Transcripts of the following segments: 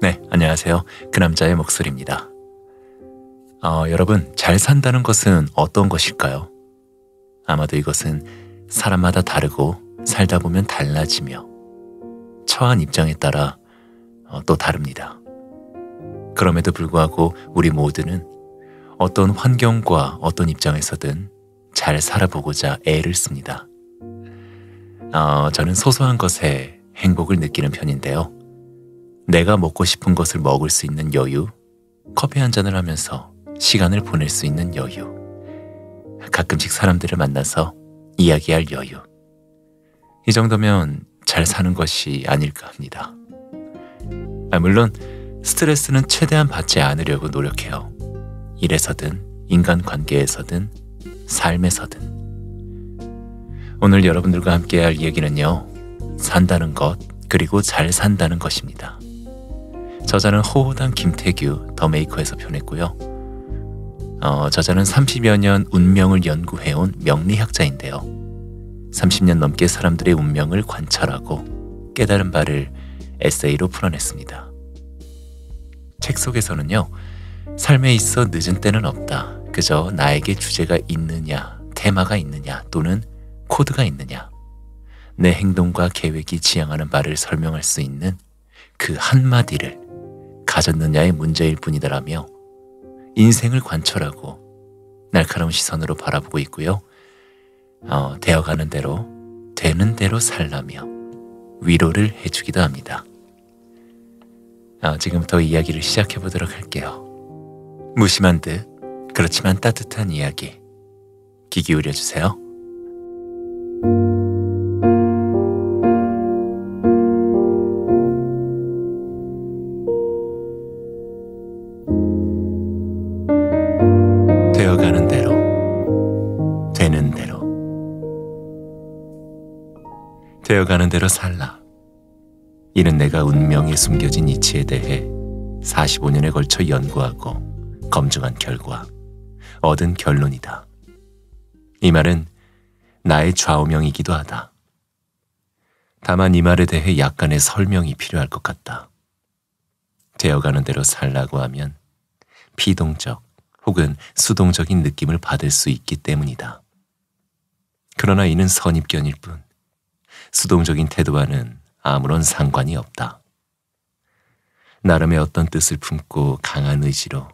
네, 안녕하세요. 그 남자의 목소리입니다. 어, 여러분, 잘 산다는 것은 어떤 것일까요? 아마도 이것은 사람마다 다르고 살다 보면 달라지며 처한 입장에 따라 어, 또 다릅니다. 그럼에도 불구하고 우리 모두는 어떤 환경과 어떤 입장에서든 잘 살아보고자 애를 씁니다. 어, 저는 소소한 것에 행복을 느끼는 편인데요. 내가 먹고 싶은 것을 먹을 수 있는 여유, 커피 한 잔을 하면서 시간을 보낼 수 있는 여유, 가끔씩 사람들을 만나서 이야기할 여유. 이 정도면 잘 사는 것이 아닐까 합니다. 아, 물론 스트레스는 최대한 받지 않으려고 노력해요. 일에서든 인간관계에서든 삶에서든. 오늘 여러분들과 함께할 얘기는요. 산다는 것 그리고 잘 산다는 것입니다. 저자는 호호당 김태규 더 메이커에서 펴냈고요. 어, 저자는 30여 년 운명을 연구해온 명리학자인데요. 30년 넘게 사람들의 운명을 관찰하고 깨달은 바를 에세이로 풀어냈습니다. 책 속에서는요, 삶에 있어 늦은 때는 없다. 그저 나에게 주제가 있느냐, 테마가 있느냐, 또는 코드가 있느냐. 내 행동과 계획이 지향하는 바를 설명할 수 있는 그 한마디를 가졌느냐의 문제일 뿐이다라며 인생을 관철하고 날카로운 시선으로 바라보고 있고요. 어, 되어가는 대로 되는 대로 살라며 위로를 해주기도 합니다. 어, 지금부터 이야기를 시작해 보도록 할게요. 무심한 듯 그렇지만 따뜻한 이야기 귀 기울여 주세요. 되어가는 대로 살라. 이는 내가 운명에 숨겨진 이치에 대해 45년에 걸쳐 연구하고 검증한 결과 얻은 결론이다. 이 말은 나의 좌우명이기도 하다. 다만 이 말에 대해 약간의 설명이 필요할 것 같다. 되어가는 대로 살라고 하면 피동적 혹은 수동적인 느낌을 받을 수 있기 때문이다. 그러나 이는 선입견일 뿐 수동적인 태도와는 아무런 상관이 없다. 나름의 어떤 뜻을 품고 강한 의지로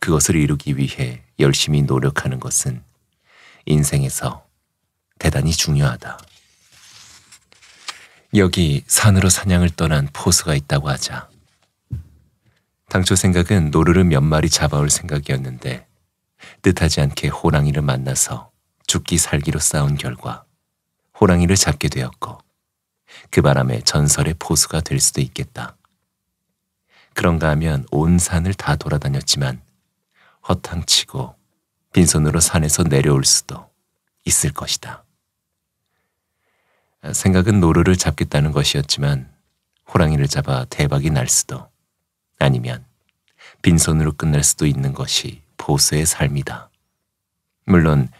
그것을 이루기 위해 열심히 노력하는 것은 인생에서 대단히 중요하다. 여기 산으로 사냥을 떠난 포수가 있다고 하자. 당초 생각은 노루를 몇 마리 잡아올 생각이었는데 뜻하지 않게 호랑이를 만나서 죽기 살기로 싸운 결과 호랑이를 잡게 되었고 그 바람에 전설의 포수가 될 수도 있겠다. 그런가 하면 온 산을 다 돌아다녔지만 허탕치고 빈손으로 산에서 내려올 수도 있을 것이다. 생각은 노루를 잡겠다는 것이었지만 호랑이를 잡아 대박이 날 수도 아니면 빈손으로 끝날 수도 있는 것이 보수의 삶이다. 물론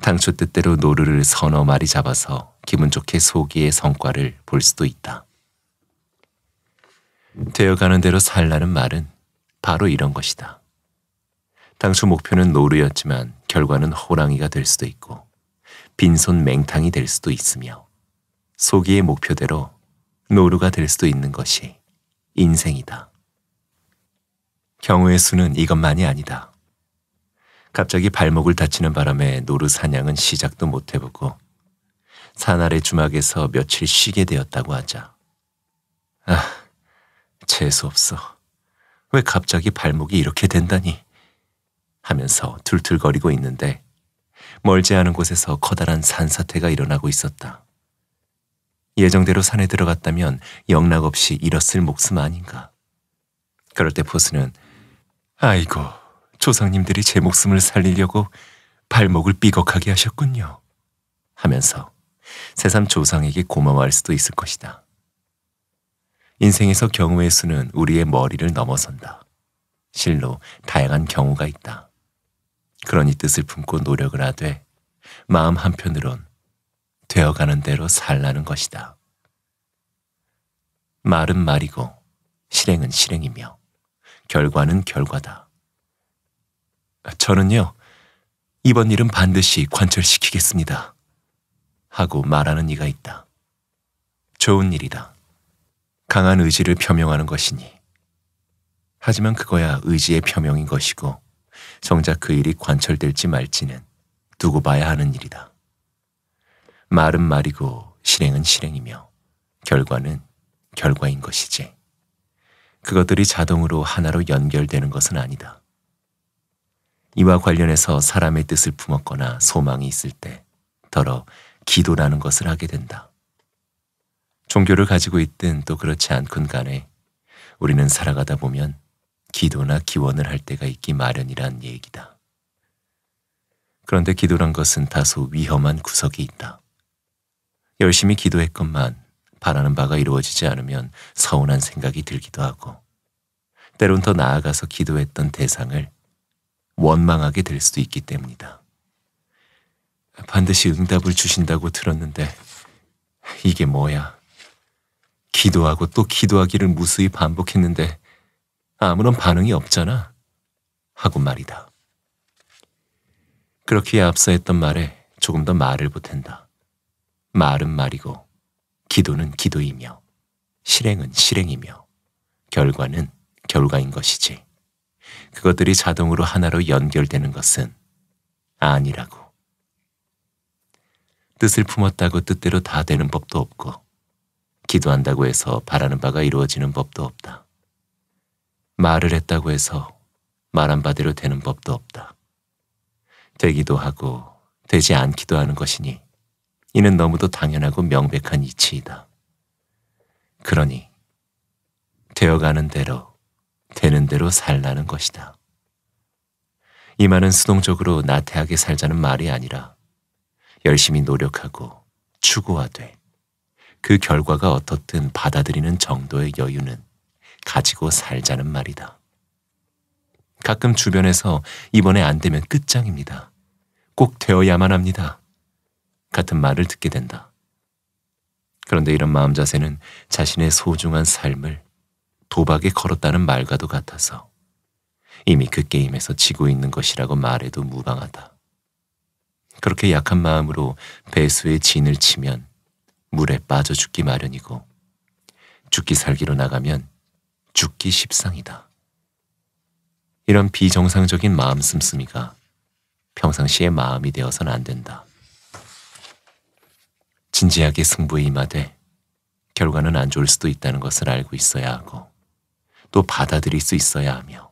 당초 뜻대로 노루를 서너 마리 잡아서 기분 좋게 소기의 성과를 볼 수도 있다. 되어가는 대로 살라는 말은 바로 이런 것이다. 당초 목표는 노루였지만 결과는 호랑이가 될 수도 있고 빈손 맹탕이 될 수도 있으며 소기의 목표대로 노루가 될 수도 있는 것이 인생이다. 경우의 수는 이것만이 아니다. 갑자기 발목을 다치는 바람에 노르 사냥은 시작도 못 해보고 산 아래 주막에서 며칠 쉬게 되었다고 하자. 아, 재수없어. 왜 갑자기 발목이 이렇게 된다니? 하면서 툴툴거리고 있는데 멀지 않은 곳에서 커다란 산사태가 일어나고 있었다. 예정대로 산에 들어갔다면 영락 없이 잃었을 목숨 아닌가. 그럴 때 포스는 아이고 조상님들이 제 목숨을 살리려고 발목을 삐걱하게 하셨군요. 하면서 새삼 조상에게 고마워할 수도 있을 것이다. 인생에서 경우의 수는 우리의 머리를 넘어선다. 실로 다양한 경우가 있다. 그러니 뜻을 품고 노력을 하되 마음 한편으론 되어가는 대로 살라는 것이다. 말은 말이고 실행은 실행이며 결과는 결과다. 저는요, 이번 일은 반드시 관철시키겠습니다. 하고 말하는 이가 있다. 좋은 일이다. 강한 의지를 표명하는 것이니. 하지만 그거야 의지의 표명인 것이고, 정작 그 일이 관철될지 말지는 두고 봐야 하는 일이다. 말은 말이고 실행은 실행이며 결과는 결과인 것이지. 그것들이 자동으로 하나로 연결되는 것은 아니다. 이와 관련해서 사람의 뜻을 품었거나 소망이 있을 때 더러 기도라는 것을 하게 된다. 종교를 가지고 있든 또 그렇지 않군 간에 우리는 살아가다 보면 기도나 기원을 할 때가 있기 마련이란 얘기다. 그런데 기도란 것은 다소 위험한 구석이 있다. 열심히 기도했건만 바라는 바가 이루어지지 않으면 서운한 생각이 들기도 하고 때론 더 나아가서 기도했던 대상을 원망하게 될 수도 있기 때문이다. 반드시 응답을 주신다고 들었는데 이게 뭐야? 기도하고 또 기도하기를 무수히 반복했는데 아무런 반응이 없잖아. 하고 말이다. 그렇게 앞서 했던 말에 조금 더 말을 보탠다. 말은 말이고 기도는 기도이며 실행은 실행이며 결과는 결과인 것이지. 그것들이 자동으로 하나로 연결되는 것은 아니라고. 뜻을 품었다고 뜻대로 다 되는 법도 없고 기도한다고 해서 바라는 바가 이루어지는 법도 없다. 말을 했다고 해서 말한 바대로 되는 법도 없다. 되기도 하고 되지 않기도 하는 것이니 이는 너무도 당연하고 명백한 이치이다. 그러니 되어가는 대로 되는 대로 살라는 것이다. 이 말은 수동적으로 나태하게 살자는 말이 아니라 열심히 노력하고 추구하되 그 결과가 어떻든 받아들이는 정도의 여유는 가지고 살자는 말이다. 가끔 주변에서 이번에 안 되면 끝장입니다. 꼭 되어야만 합니다. 같은 말을 듣게 된다. 그런데 이런 마음 자세는 자신의 소중한 삶을 도박에 걸었다는 말과도 같아서 이미 그 게임에서 지고 있는 것이라고 말해도 무방하다. 그렇게 약한 마음으로 배수의 진을 치면 물에 빠져 죽기 마련이고 죽기 살기로 나가면 죽기 십상이다. 이런 비정상적인 마음 씀씀이가 평상시의 마음이 되어선 안 된다. 진지하게 승부에 임하되 결과는 안 좋을 수도 있다는 것을 알고 있어야 하고 또 받아들일 수 있어야 하며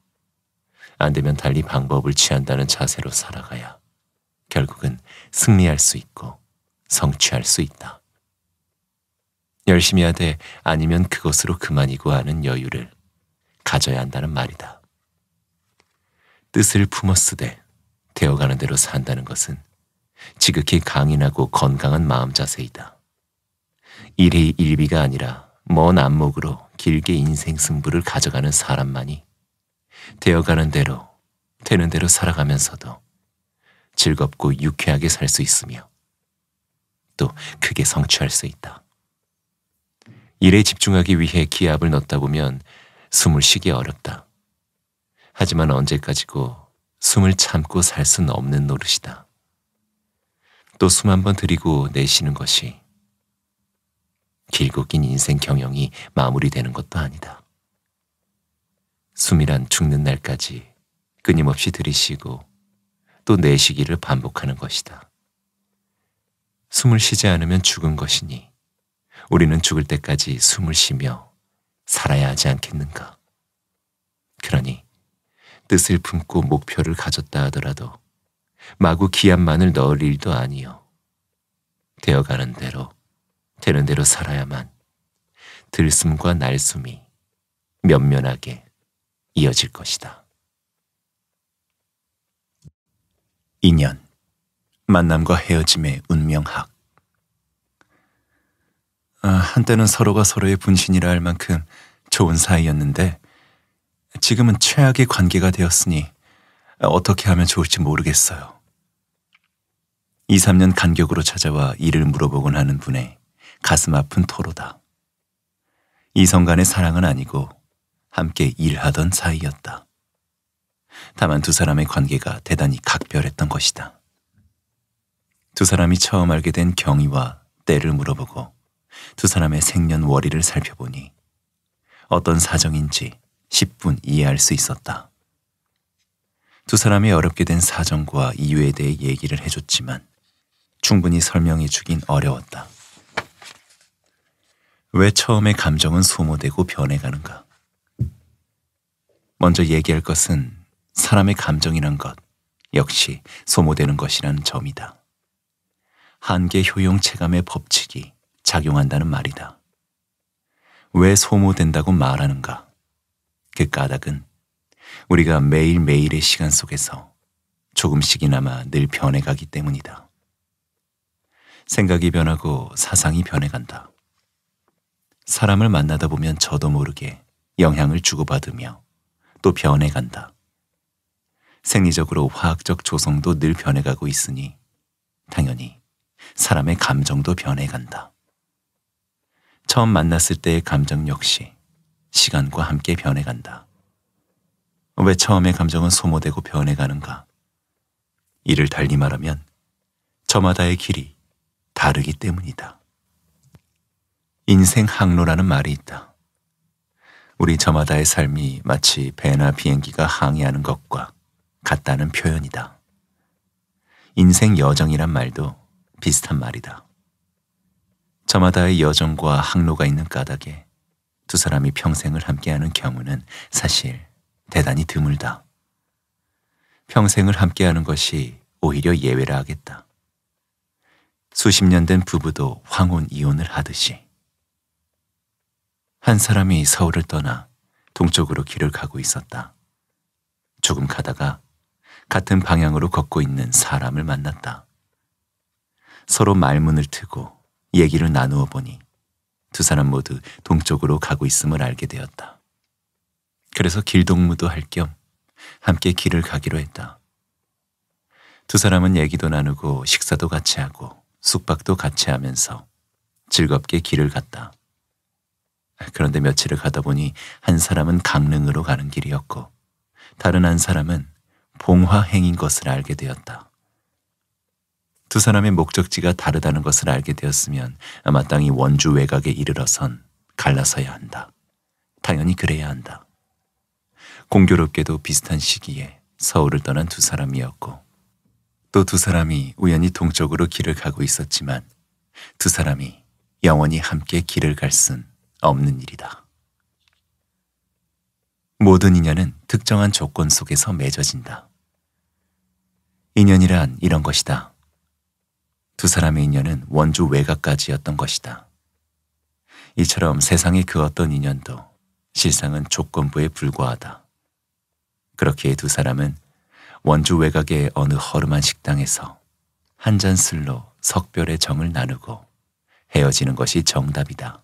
안 되면 달리 방법을 취한다는 자세로 살아가야 결국은 승리할 수 있고 성취할 수 있다. 열심히 하되 아니면 그것으로 그만이고 하는 여유를 가져야 한다는 말이다. 뜻을 품어 쓰되 되어가는 대로 산다는 것은 지극히 강인하고 건강한 마음 자세이다. 일이 일비가 아니라 먼 안목으로 길게 인생 승부를 가져가는 사람만이 되어가는 대로 되는 대로 살아가면서도 즐겁고 유쾌하게 살 수 있으며 또 크게 성취할 수 있다. 일에 집중하기 위해 기압을 넣다 보면 숨을 쉬기 어렵다. 하지만 언제까지고 숨을 참고 살 순 없는 노릇이다. 또 숨 한번 들이고 내쉬는 것이 길고 긴 인생 경영이 마무리되는 것도 아니다. 숨이란 죽는 날까지 끊임없이 들이쉬고 또 내쉬기를 반복하는 것이다. 숨을 쉬지 않으면 죽은 것이니 우리는 죽을 때까지 숨을 쉬며 살아야 하지 않겠는가. 그러니 뜻을 품고 목표를 가졌다 하더라도 마구 기한만을 넣을 일도 아니요. 되어가는 대로 되는 대로 살아야만 들숨과 날숨이 면면하게 이어질 것이다. 2년 만남과 헤어짐의 운명학 아, 한때는 서로가 서로의 분신이라 할 만큼 좋은 사이였는데 지금은 최악의 관계가 되었으니 어떻게 하면 좋을지 모르겠어요. 2, 3년 간격으로 찾아와 일을 물어보곤 하는 분의 가슴 아픈 토로다. 이성간의 사랑은 아니고 함께 일하던 사이였다. 다만 두 사람의 관계가 대단히 각별했던 것이다. 두 사람이 처음 알게 된 경위와 때를 물어보고 두 사람의 생년월일을 살펴보니 어떤 사정인지 10분 이해할 수 있었다. 두 사람이 어렵게 된 사정과 이유에 대해 얘기를 해줬지만 충분히 설명해주긴 어려웠다. 왜 처음에 감정은 소모되고 변해가는가? 먼저 얘기할 것은 사람의 감정이란 것 역시 소모되는 것이란 점이다. 한계 효용 체감의 법칙이 작용한다는 말이다. 왜 소모된다고 말하는가? 그 까닭은 우리가 매일매일의 시간 속에서 조금씩이나마 늘 변해가기 때문이다. 생각이 변하고 사상이 변해간다. 사람을 만나다 보면 저도 모르게 영향을 주고받으며 또 변해간다. 생리적으로 화학적 조성도 늘 변해가고 있으니 당연히 사람의 감정도 변해간다. 처음 만났을 때의 감정 역시 시간과 함께 변해간다. 왜 처음의 감정은 소모되고 변해가는가? 이를 달리 말하면 저마다의 길이 다르기 때문이다. 인생 항로라는 말이 있다. 우리 저마다의 삶이 마치 배나 비행기가 항해하는 것과 같다는 표현이다. 인생 여정이란 말도 비슷한 말이다. 저마다의 여정과 항로가 있는 까닭에 두 사람이 평생을 함께하는 경우는 사실 대단히 드물다. 평생을 함께하는 것이 오히려 예외라 하겠다. 수십 년 된 부부도 황혼 이혼을 하듯이 한 사람이 서울을 떠나 동쪽으로 길을 가고 있었다. 조금 가다가 같은 방향으로 걷고 있는 사람을 만났다. 서로 말문을 트고 얘기를 나누어 보니 두 사람 모두 동쪽으로 가고 있음을 알게 되었다. 그래서 길동무도 할 겸 함께 길을 가기로 했다. 두 사람은 얘기도 나누고 식사도 같이 하고 숙박도 같이 하면서 즐겁게 길을 갔다. 그런데 며칠을 가다 보니 한 사람은 강릉으로 가는 길이었고 다른 한 사람은 봉화행인 것을 알게 되었다. 두 사람의 목적지가 다르다는 것을 알게 되었으면 아마땅이 원주 외곽에 이르러선 갈라서야 한다. 당연히 그래야 한다. 공교롭게도 비슷한 시기에 서울을 떠난 두 사람이었고 또 두 사람이 우연히 동쪽으로 길을 가고 있었지만 두 사람이 영원히 함께 길을 갈순 없는 일이다. 모든 인연은 특정한 조건 속에서 맺어진다. 인연이란 이런 것이다. 두 사람의 인연은 원조 외곽까지였던 것이다. 이처럼 세상의 그 어떤 인연도 실상은 조건부에 불과하다. 그렇기에 두 사람은 원주 외곽의 어느 허름한 식당에서 한 잔 술로 석별의 정을 나누고 헤어지는 것이 정답이다.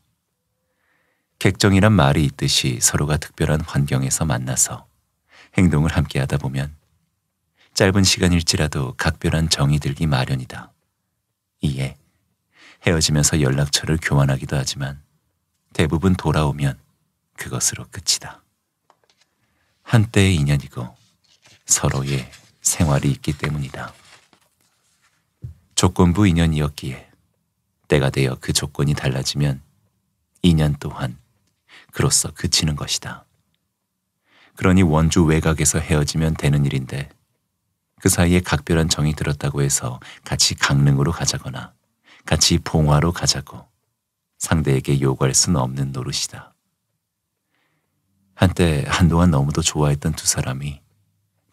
객정이란 말이 있듯이 서로가 특별한 환경에서 만나서 행동을 함께 하다 보면 짧은 시간일지라도 각별한 정이 들기 마련이다. 이에 헤어지면서 연락처를 교환하기도 하지만 대부분 돌아오면 그것으로 끝이다. 한때의 인연이고 서로의 생활이 있기 때문이다. 조건부 인연이었기에 때가 되어 그 조건이 달라지면 인연 또한 그로써 그치는 것이다. 그러니 원주 외곽에서 헤어지면 되는 일인데 그 사이에 각별한 정이 들었다고 해서 같이 강릉으로 가자거나 같이 봉화로 가자고 상대에게 요구할 수는 없는 노릇이다. 한때 한동안 너무도 좋아했던 두 사람이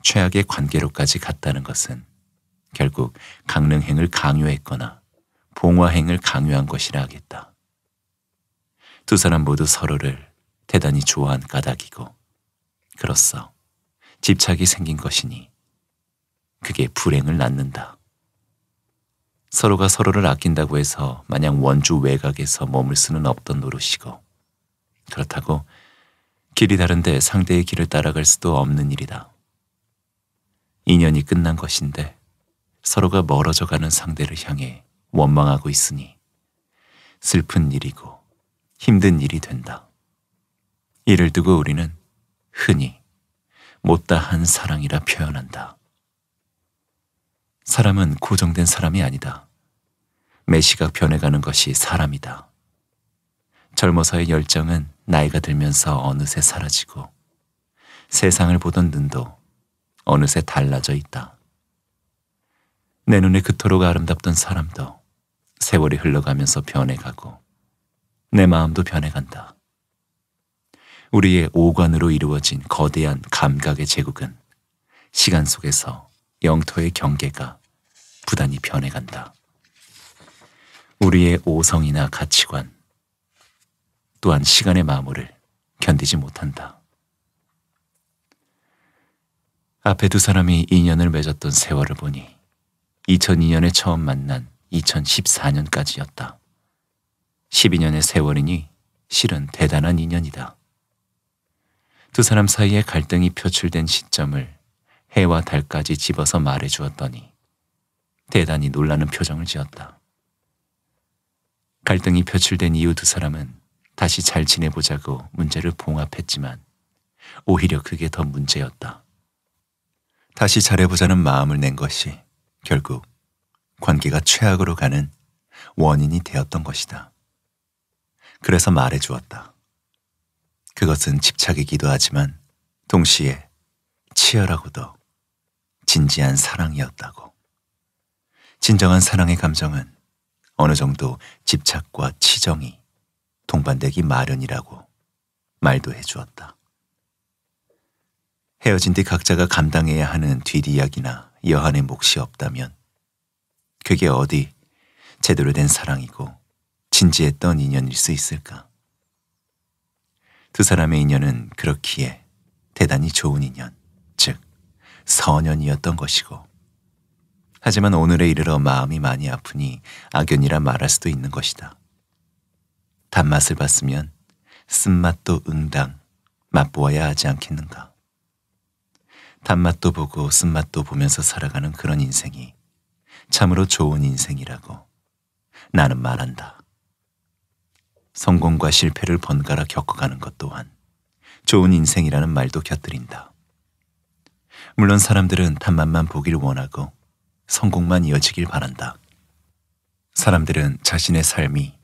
최악의 관계로까지 갔다는 것은 결국 강릉행을 강요했거나 봉화행을 강요한 것이라 하겠다. 두 사람 모두 서로를 대단히 좋아한 가닥이고그렇써 집착이 생긴 것이니 그게 불행을 낳는다. 서로가 서로를 아낀다고 해서 마냥 원주 외곽에서 머물 수는 없던 노릇이고 그렇다고 길이 다른데 상대의 길을 따라갈 수도 없는 일이다. 인연이 끝난 것인데 서로가 멀어져가는 상대를 향해 원망하고 있으니 슬픈 일이고 힘든 일이 된다. 이를 두고 우리는 흔히 못다한 사랑이라 표현한다. 사람은 고정된 사람이 아니다. 매시각 변해가는 것이 사람이다. 젊어서의 열정은 나이가 들면서 어느새 사라지고 세상을 보던 눈도 어느새 달라져 있다. 내 눈에 그토록 아름답던 사람도 세월이 흘러가면서 변해가고 내 마음도 변해간다. 우리의 오관으로 이루어진 거대한 감각의 제국은 시간 속에서 영토의 경계가 부단히 변해간다. 우리의 오성이나 가치관 또한 시간의 마모를 견디지 못한다. 앞에 두 사람이 인연을 맺었던 세월을 보니 2002년에 처음 만난 2014년까지였다. 12년의 세월이니 실은 대단한 인연이다. 두 사람 사이에 갈등이 표출된 시점을 해와 달까지 집어서 말해 주었더니 대단히 놀라는 표정을 지었다. 갈등이 표출된 이후 두 사람은 다시 잘 지내보자고 문제를 봉합했지만 오히려 그게 더 문제였다. 다시 잘해보자는 마음을 낸 것이 결국 관계가 최악으로 가는 원인이 되었던 것이다. 그래서 말해 주었다. 그것은 집착이기도 하지만 동시에 치열하고도 진지한 사랑이었다고. 진정한 사랑의 감정은 어느 정도 집착과 치정이 동반되기 마련이라고 말도 해주었다. 헤어진 뒤 각자가 감당해야 하는 뒷이야기나 여한의 몫이 없다면 그게 어디 제대로 된 사랑이고 진지했던 인연일 수 있을까? 두 사람의 인연은 그렇기에 대단히 좋은 인연, 즉 선연이었던 것이고 하지만 오늘에 이르러 마음이 많이 아프니 악연이라 말할 수도 있는 것이다. 단맛을 봤으면 쓴맛도 응당 맛보아야 하지 않겠는가. 단맛도 보고 쓴맛도 보면서 살아가는 그런 인생이 참으로 좋은 인생이라고 나는 말한다. 성공과 실패를 번갈아 겪어가는 것 또한 좋은 인생이라는 말도 곁들인다. 물론 사람들은 단맛만 보길 원하고 성공만 이어지길 바란다. 사람들은 자신의 삶이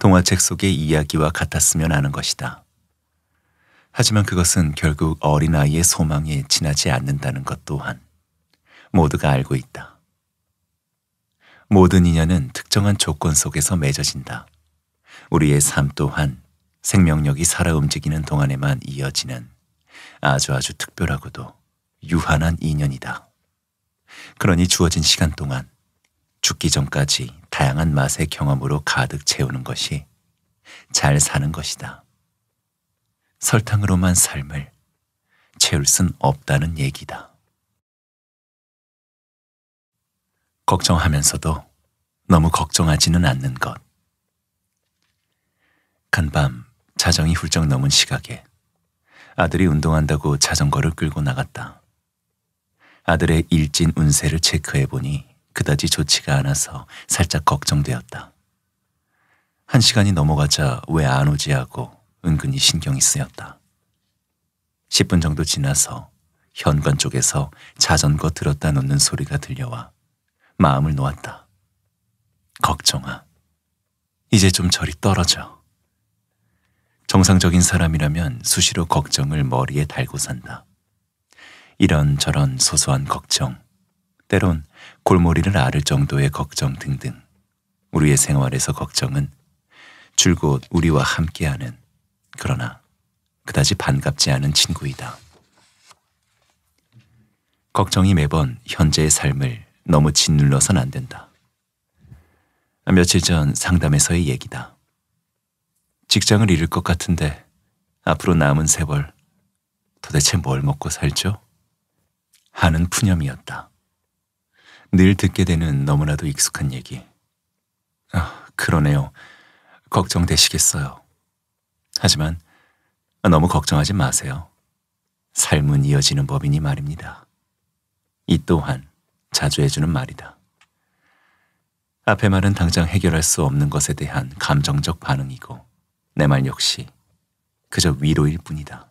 동화책 속의 이야기와 같았으면 하는 것이다. 하지만 그것은 결국 어린아이의 소망에 지나지 않는다는 것 또한 모두가 알고 있다. 모든 인연은 특정한 조건 속에서 맺어진다. 우리의 삶 또한 생명력이 살아 움직이는 동안에만 이어지는 아주 아주 특별하고도 유한한 인연이다. 그러니 주어진 시간 동안 죽기 전까지 다양한 맛의 경험으로 가득 채우는 것이 잘 사는 것이다. 설탕으로만 삶을 채울 순 없다는 얘기다. 걱정하면서도 너무 걱정하지는 않는 것. 한밤 자정이 훌쩍 넘은 시각에 아들이 운동한다고 자전거를 끌고 나갔다. 아들의 일진 운세를 체크해 보니 그다지 좋지가 않아서 살짝 걱정되었다. 한 시간이 넘어가자 왜 안 오지 하고 은근히 신경이 쓰였다. 10분 정도 지나서 현관 쪽에서 자전거 들었다 놓는 소리가 들려와 마음을 놓았다. 걱정아, 이제 좀 저리 떨어져. 정상적인 사람이라면 수시로 걱정을 머리에 달고 산다. 이런저런 소소한 걱정, 때론 골머리를 앓을 정도의 걱정 등등. 우리의 생활에서 걱정은 줄곧 우리와 함께하는 그러나 그다지 반갑지 않은 친구이다. 걱정이 매번 현재의 삶을 너무 짓눌러선 안 된다. 며칠 전 상담에서의 얘기다. 직장을 잃을 것 같은데 앞으로 남은 세벌 도대체 뭘 먹고 살죠? 하는 푸념이었다. 늘 듣게 되는 너무나도 익숙한 얘기. 아, 그러네요. 걱정되시겠어요. 하지만 너무 걱정하지 마세요. 삶은 이어지는 법이니 말입니다. 이 또한 자주 해주는 말이다. 앞의 말은 당장 해결할 수 없는 것에 대한 감정적 반응이고 내말 역시 그저 위로일 뿐이다.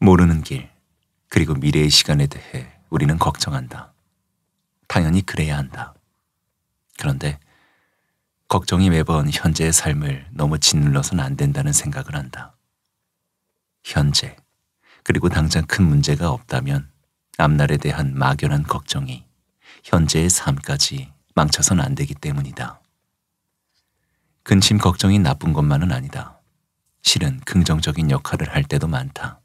모르는 길, 그리고 미래의 시간에 대해 우리는 걱정한다. 당연히 그래야 한다. 그런데 걱정이 매번 현재의 삶을 너무 짓눌러선 안 된다는 생각을 한다. 현재, 그리고 당장 큰 문제가 없다면 앞날에 대한 막연한 걱정이 현재의 삶까지 망쳐선 안 되기 때문이다. 근심 걱정이 나쁜 것만은 아니다. 실은 긍정적인 역할을 할 때도 많다.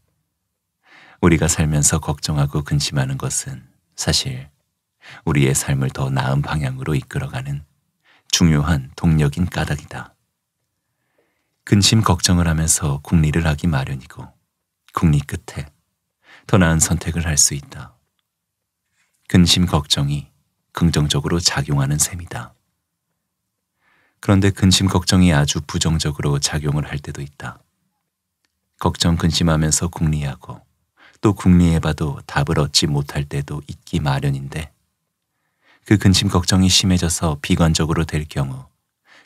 우리가 살면서 걱정하고 근심하는 것은 사실 우리의 삶을 더 나은 방향으로 이끌어가는 중요한 동력인 까닭이다. 근심 걱정을 하면서 국리를 하기 마련이고 국리 끝에 더 나은 선택을 할 수 있다. 근심 걱정이 긍정적으로 작용하는 셈이다. 그런데 근심 걱정이 아주 부정적으로 작용을 할 때도 있다. 걱정 근심하면서 궁리하고 또 궁리해봐도 답을 얻지 못할 때도 있기 마련인데 그 근심 걱정이 심해져서 비관적으로 될 경우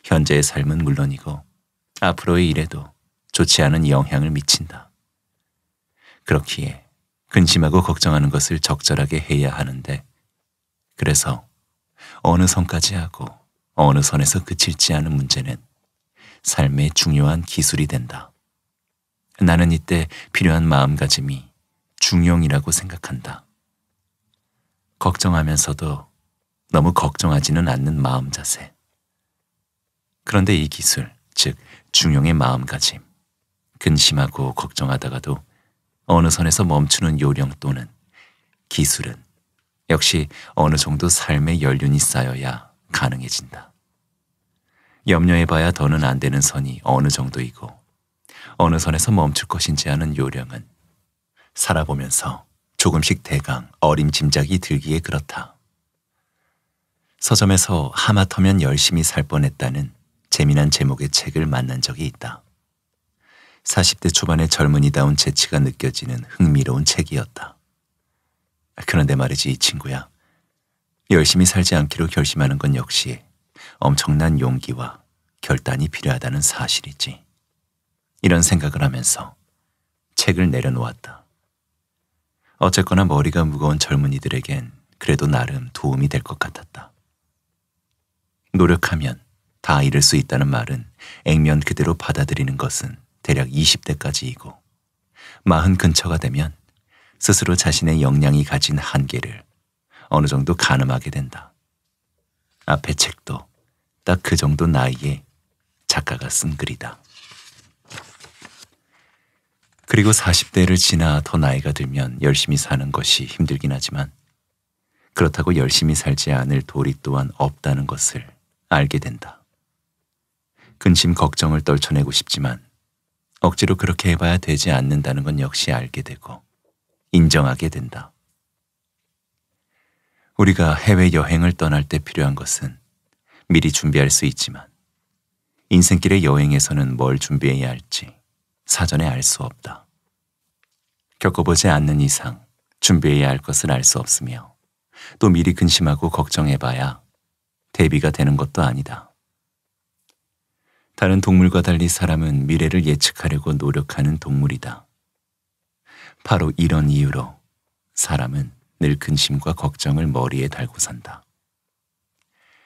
현재의 삶은 물론이고 앞으로의 일에도 좋지 않은 영향을 미친다. 그렇기에 근심하고 걱정하는 것을 적절하게 해야 하는데 그래서 어느 선까지 하고 어느 선에서 그칠지 않은 문제는 삶의 중요한 기술이 된다. 나는 이때 필요한 마음가짐이 중용이라고 생각한다. 걱정하면서도 너무 걱정하지는 않는 마음 자세. 그런데 이 기술, 즉 중용의 마음가짐, 근심하고 걱정하다가도 어느 선에서 멈추는 요령 또는 기술은 역시 어느 정도 삶의 연륜이 쌓여야 가능해진다. 염려해봐야 더는 안 되는 선이 어느 정도이고 어느 선에서 멈출 것인지 하는 요령은 살아보면서 조금씩 대강 어림짐작이 들기에 그렇다. 서점에서 하마터면 열심히 살 뻔했다는 재미난 제목의 책을 만난 적이 있다. 40대 초반의 젊은이다운 재치가 느껴지는 흥미로운 책이었다. 그런데 말이지 이 친구야. 열심히 살지 않기로 결심하는 건 역시 엄청난 용기와 결단이 필요하다는 사실이지. 이런 생각을 하면서 책을 내려놓았다. 어쨌거나 머리가 무거운 젊은이들에겐 그래도 나름 도움이 될 것 같았다. 노력하면 다 이룰 수 있다는 말은 액면 그대로 받아들이는 것은 대략 20대까지이고 마흔 근처가 되면 스스로 자신의 역량이 가진 한계를 어느 정도 가늠하게 된다. 앞에 책도 딱 그 정도 나이에 작가가 쓴 글이다. 그리고 40대를 지나 더 나이가 들면 열심히 사는 것이 힘들긴 하지만 그렇다고 열심히 살지 않을 도리 또한 없다는 것을 알게 된다. 근심 걱정을 떨쳐내고 싶지만 억지로 그렇게 해봐야 되지 않는다는 건 역시 알게 되고 인정하게 된다. 우리가 해외 여행을 떠날 때 필요한 것은 미리 준비할 수 있지만 인생길의 여행에서는 뭘 준비해야 할지 사전에 알 수 없다. 겪어보지 않는 이상 준비해야 할 것을 알 수 없으며 또 미리 근심하고 걱정해봐야 대비가 되는 것도 아니다. 다른 동물과 달리 사람은 미래를 예측하려고 노력하는 동물이다. 바로 이런 이유로 사람은 늘 근심과 걱정을 머리에 달고 산다.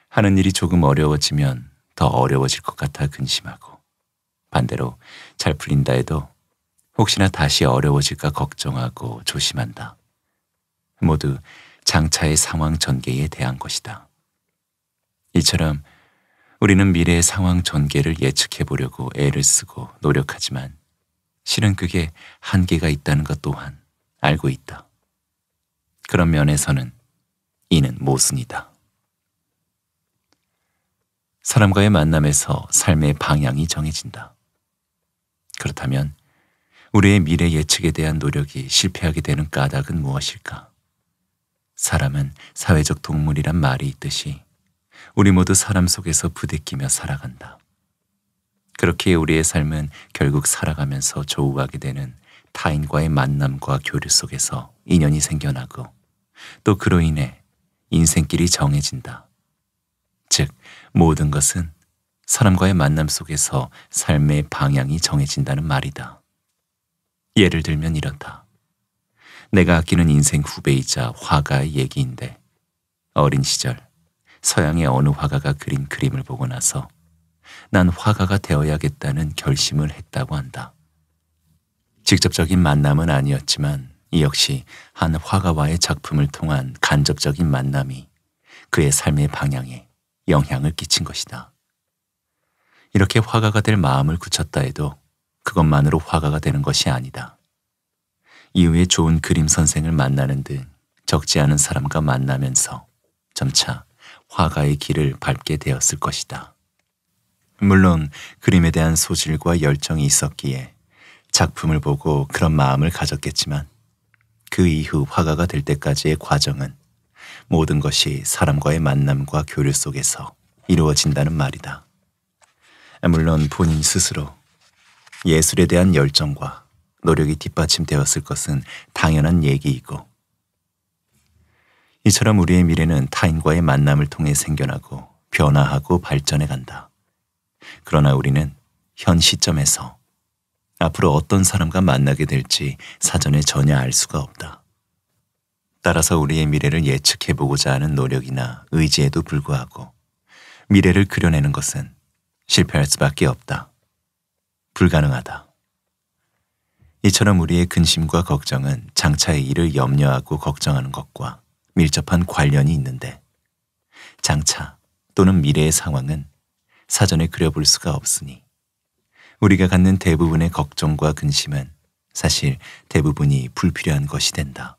하는 일이 조금 어려워지면 더 어려워질 것 같아 근심하고 반대로 잘 풀린다 해도 혹시나 다시 어려워질까 걱정하고 조심한다. 모두 장차의 상황 전개에 대한 것이다. 이처럼 우리는 미래의 상황 전개를 예측해 보려고 애를 쓰고 노력하지만 실은 그게 한계가 있다는 것 또한 알고 있다. 그런 면에서는 이는 모순이다. 사람과의 만남에서 삶의 방향이 정해진다. 그렇다면 우리의 미래 예측에 대한 노력이 실패하게 되는 까닭은 무엇일까? 사람은 사회적 동물이란 말이 있듯이 우리 모두 사람 속에서 부대끼며 살아간다. 그렇게 우리의 삶은 결국 살아가면서 조우하게 되는 타인과의 만남과 교류 속에서 인연이 생겨나고 또 그로 인해 인생길이 정해진다. 즉, 모든 것은 사람과의 만남 속에서 삶의 방향이 정해진다는 말이다. 예를 들면 이렇다. 내가 아끼는 인생 후배이자 화가의 얘기인데 어린 시절 서양의 어느 화가가 그린 그림을 보고 나서 난 화가가 되어야겠다는 결심을 했다고 한다. 직접적인 만남은 아니었지만 이 역시 한 화가와의 작품을 통한 간접적인 만남이 그의 삶의 방향에 영향을 끼친 것이다. 이렇게 화가가 될 마음을 굳혔다 해도 그것만으로 화가가 되는 것이 아니다. 이후에 좋은 그림 선생을 만나는 등 적지 않은 사람과 만나면서 점차 화가의 길을 밟게 되었을 것이다. 물론 그림에 대한 소질과 열정이 있었기에 작품을 보고 그런 마음을 가졌겠지만 그 이후 화가가 될 때까지의 과정은 모든 것이 사람과의 만남과 교류 속에서 이루어진다는 말이다. 물론 본인 스스로 예술에 대한 열정과 노력이 뒷받침되었을 것은 당연한 얘기이고 이처럼 우리의 미래는 타인과의 만남을 통해 생겨나고 변화하고 발전해 간다. 그러나 우리는 현 시점에서 앞으로 어떤 사람과 만나게 될지 사전에 전혀 알 수가 없다. 따라서 우리의 미래를 예측해 보고자 하는 노력이나 의지에도 불구하고 미래를 그려내는 것은 실패할 수밖에 없다. 불가능하다. 이처럼 우리의 근심과 걱정은 장차의 일을 염려하고 걱정하는 것과 밀접한 관련이 있는데 장차 또는 미래의 상황은 사전에 그려볼 수가 없으니 우리가 갖는 대부분의 걱정과 근심은 사실 대부분이 불필요한 것이 된다.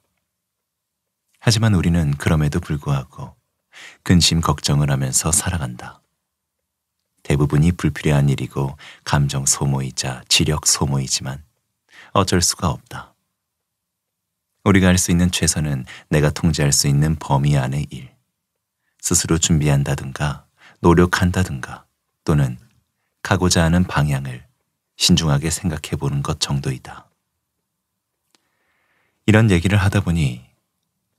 하지만 우리는 그럼에도 불구하고 근심 걱정을 하면서 살아간다. 대부분이 불필요한 일이고 감정 소모이자 지력 소모이지만 어쩔 수가 없다. 우리가 할 수 있는 최선은 내가 통제할 수 있는 범위 안의 일. 스스로 준비한다든가 노력한다든가 또는 가고자 하는 방향을 신중하게 생각해 보는 것 정도이다. 이런 얘기를 하다 보니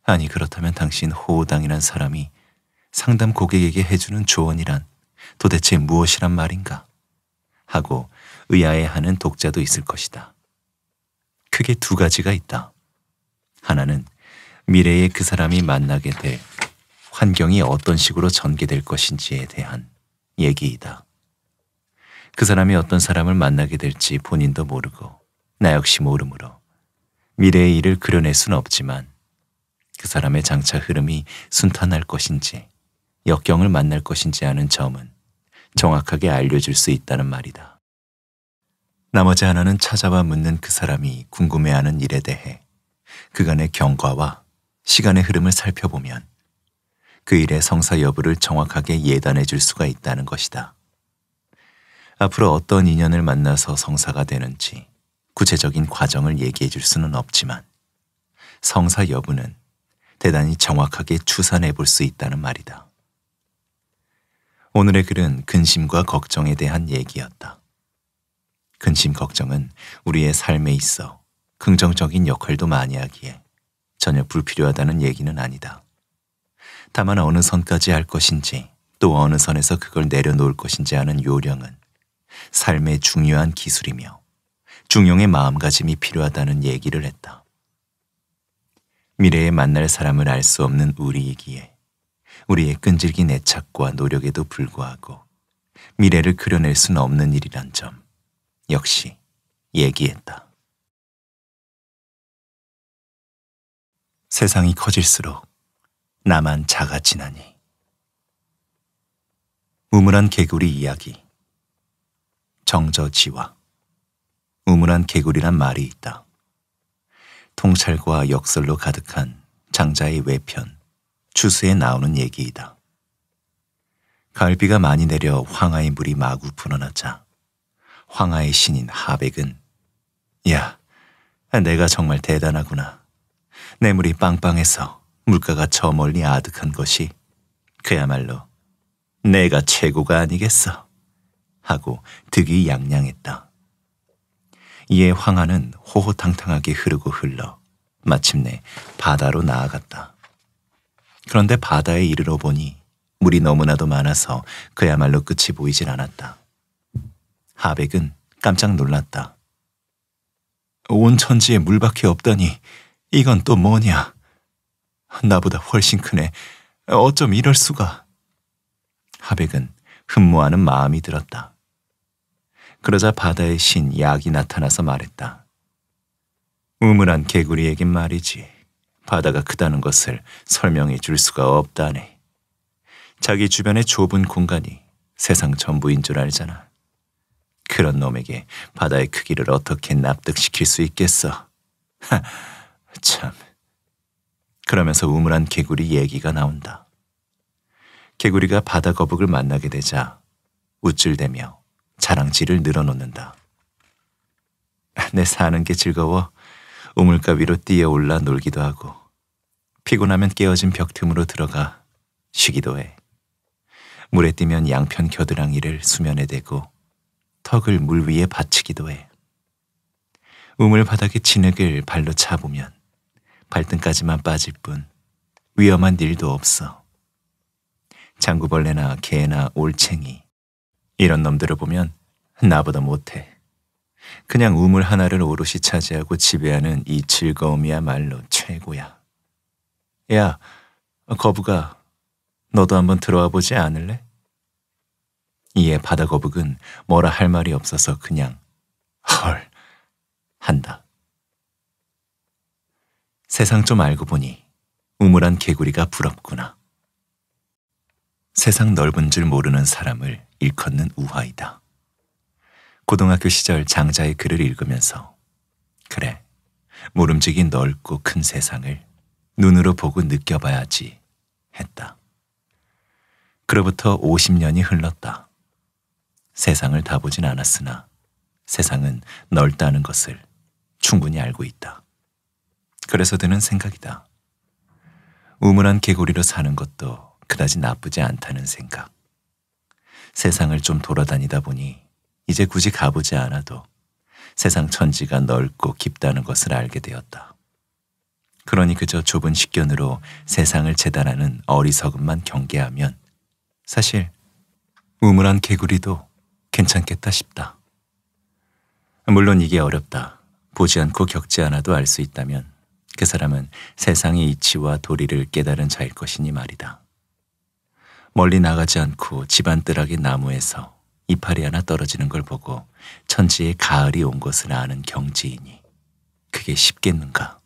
아니 그렇다면 당신 호호당이란 사람이 상담 고객에게 해주는 조언이란 도대체 무엇이란 말인가 하고 의아해하는 독자도 있을 것이다. 크게 두 가지가 있다. 하나는 미래에 그 사람이 만나게 될 환경이 어떤 식으로 전개될 것인지에 대한 얘기이다. 그 사람이 어떤 사람을 만나게 될지 본인도 모르고 나 역시 모르므로 미래의 일을 그려낼 수는 없지만 그 사람의 장차 흐름이 순탄할 것인지 역경을 만날 것인지 아는 점은 정확하게 알려줄 수 있다는 말이다. 나머지 하나는 찾아와 묻는 그 사람이 궁금해하는 일에 대해 그간의 경과와 시간의 흐름을 살펴보면 그 일의 성사 여부를 정확하게 예단해 줄 수가 있다는 것이다. 앞으로 어떤 인연을 만나서 성사가 되는지 구체적인 과정을 얘기해 줄 수는 없지만 성사 여부는 대단히 정확하게 추산해 볼 수 있다는 말이다. 오늘의 글은 근심과 걱정에 대한 얘기였다. 근심, 걱정은 우리의 삶에 있어 긍정적인 역할도 많이 하기에 전혀 불필요하다는 얘기는 아니다. 다만 어느 선까지 할 것인지 또 어느 선에서 그걸 내려놓을 것인지 하는 요령은 삶의 중요한 기술이며 중용의 마음가짐이 필요하다는 얘기를 했다. 미래에 만날 사람을 알 수 없는 우리이기에 우리의 끈질긴 애착과 노력에도 불구하고 미래를 그려낼 수는 없는 일이란 점 역시 얘기했다. 세상이 커질수록 나만 작아지나니 우물한 개구리 이야기 정저지와 우물한 개구리란 말이 있다. 통찰과 역설로 가득한 장자의 외편, 추수에 나오는 얘기이다. 가을비가 많이 내려 황하의 물이 마구 불어나자 황하의 신인 하백은 야, 내가 정말 대단하구나. 내 물이 빵빵해서 물가가 저 멀리 아득한 것이 그야말로 내가 최고가 아니겠어. 하고 득이 양양했다. 이에 황하는 호호탕탕하게 흐르고 흘러 마침내 바다로 나아갔다. 그런데 바다에 이르러 보니 물이 너무나도 많아서 그야말로 끝이 보이질 않았다. 하백은 깜짝 놀랐다. 온 천지에 물밖에 없다니 이건 또 뭐냐? 나보다 훨씬 크네. 어쩜 이럴 수가? 하백은 흠모하는 마음이 들었다. 그러자 바다의 신 약이 나타나서 말했다. 우물한 개구리에겐 말이지 바다가 크다는 것을 설명해 줄 수가 없다니. 자기 주변의 좁은 공간이 세상 전부인 줄 알잖아. 그런 놈에게 바다의 크기를 어떻게 납득시킬 수 있겠어. 하, 참. 그러면서 우물한 개구리 얘기가 나온다. 개구리가 바다 거북을 만나게 되자 우쭐대며 다랑쥐를 늘어놓는다. 내 사는 게 즐거워 우물가위로 뛰어올라 놀기도 하고 피곤하면 깨어진 벽틈으로 들어가 쉬기도 해. 물에 뛰면 양편 겨드랑이를 수면에 대고 턱을 물 위에 받치기도 해. 우물 바닥에 진흙을 발로 차보면 발등까지만 빠질 뿐 위험한 일도 없어. 장구벌레나 개나 올챙이 이런 놈들을 보면 나보다 못해. 그냥 우물 하나를 오롯이 차지하고 지배하는 이 즐거움이야말로 최고야. 야, 거북아, 너도 한번 들어와 보지 않을래? 이에 바다 거북은 뭐라 할 말이 없어서 그냥 헐 한다. 세상 좀 알고 보니 우물한 개구리가 부럽구나. 세상 넓은 줄 모르는 사람을 일컫는 우화이다. 고등학교 시절 장자의 글을 읽으면서 그래, 모름지기 넓고 큰 세상을 눈으로 보고 느껴봐야지 했다. 그로부터 50년이 흘렀다. 세상을 다 보진 않았으나 세상은 넓다는 것을 충분히 알고 있다. 그래서 드는 생각이다. 우물한 개구리로 사는 것도 그다지 나쁘지 않다는 생각. 세상을 좀 돌아다니다 보니 이제 굳이 가보지 않아도 세상 천지가 넓고 깊다는 것을 알게 되었다. 그러니 그저 좁은 식견으로 세상을 재단하는 어리석음만 경계하면 사실 우물한 개구리도 괜찮겠다 싶다. 물론 이게 어렵다. 보지 않고 겪지 않아도 알 수 있다면 그 사람은 세상의 이치와 도리를 깨달은 자일 것이니 말이다. 멀리 나가지 않고 집안 뜰하기 나무에서 이파리 하나 떨어지는 걸 보고 천지에 가을이 온 것을 아는 경지이니 그게 쉽겠는가?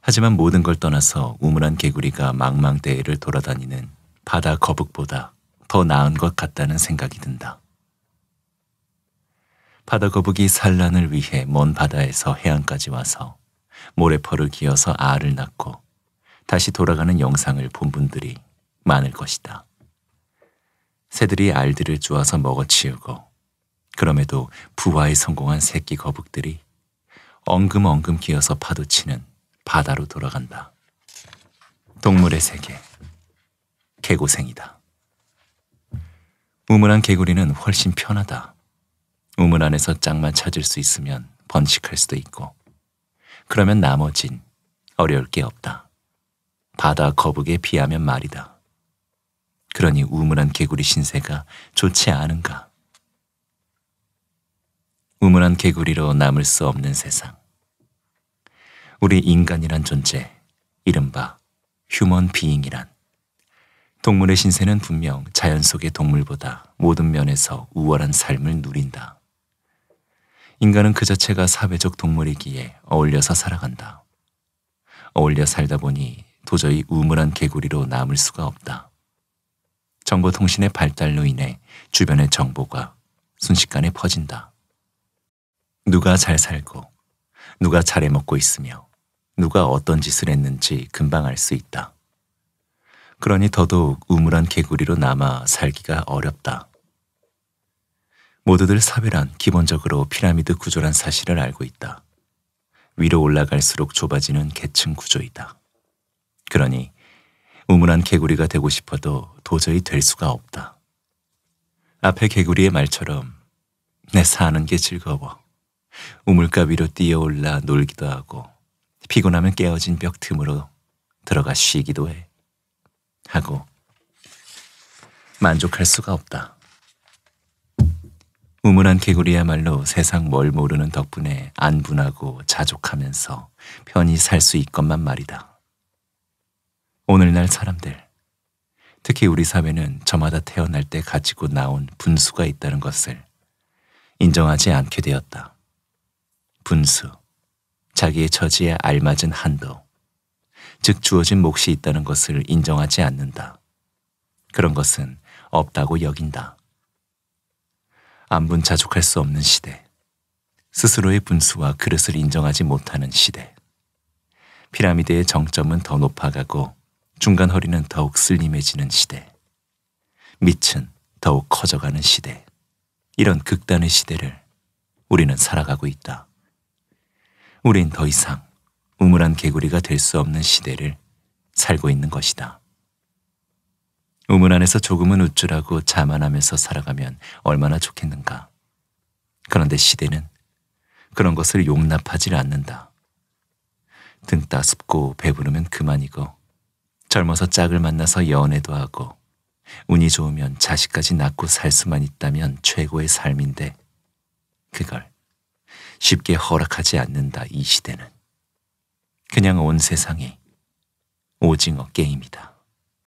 하지만 모든 걸 떠나서 우물한 개구리가 망망대해를 돌아다니는 바다 거북보다 더 나은 것 같다는 생각이 든다. 바다 거북이 산란을 위해 먼 바다에서 해안까지 와서 모래퍼를 기어서 알을 낳고 다시 돌아가는 영상을 본 분들이 많을 것이다. 새들이 알들을 쪼아서 먹어치우고 그럼에도 부화에 성공한 새끼 거북들이 엉금엉금 기어서 파도치는 바다로 돌아간다. 동물의 세계 개고생이다. 우물 안 개구리는 훨씬 편하다. 우물 안에서 짝만 찾을 수 있으면 번식할 수도 있고 그러면 나머진 어려울 게 없다. 바다 거북에 비하면 말이다. 그러니 우물한 개구리 신세가 좋지 않은가. 우물한 개구리로 남을 수 없는 세상. 우리 인간이란 존재, 이른바 휴먼 비잉이란 동물의 신세는 분명 자연 속의 동물보다 모든 면에서 우월한 삶을 누린다. 인간은 그 자체가 사회적 동물이기에 어울려서 살아간다. 어울려 살다 보니 도저히 우물한 개구리로 남을 수가 없다. 정보통신의 발달로 인해 주변의 정보가 순식간에 퍼진다. 누가 잘 살고, 누가 잘해 먹고 있으며, 누가 어떤 짓을 했는지 금방 알 수 있다. 그러니 더더욱 우물한 개구리로 남아 살기가 어렵다. 모두들 사회란 기본적으로 피라미드 구조란 사실을 알고 있다. 위로 올라갈수록 좁아지는 계층 구조이다. 그러니 우물안 개구리가 되고 싶어도 도저히 될 수가 없다. 앞에 개구리의 말처럼 내 사는 게 즐거워. 우물가 위로 뛰어올라 놀기도 하고 피곤하면 깨어진 벽 틈으로 들어가 쉬기도 해. 하고 만족할 수가 없다. 우물한 개구리야말로 세상 뭘 모르는 덕분에 안분하고 자족하면서 편히 살 수 있건만 말이다. 오늘날 사람들, 특히 우리 사회는 저마다 태어날 때 가지고 나온 분수가 있다는 것을 인정하지 않게 되었다. 분수, 자기의 처지에 알맞은 한도, 즉 주어진 몫이 있다는 것을 인정하지 않는다. 그런 것은 없다고 여긴다. 안분 자족할 수 없는 시대, 스스로의 분수와 그릇을 인정하지 못하는 시대. 피라미드의 정점은 더 높아가고 중간 허리는 더욱 슬림해지는 시대, 밑은 더욱 커져가는 시대, 이런 극단의 시대를 우리는 살아가고 있다. 우린 더 이상 우물안 개구리가 될 수 없는 시대를 살고 있는 것이다. 우물안에서 조금은 우쭐하고 자만하면서 살아가면 얼마나 좋겠는가. 그런데 시대는 그런 것을 용납하지 않는다. 등 따숩고 배부르면 그만이고 젊어서 짝을 만나서 연애도 하고 운이 좋으면 자식까지 낳고 살 수만 있다면 최고의 삶인데 그걸 쉽게 허락하지 않는다 이 시대는 그냥 온 세상이 오징어 게임이다.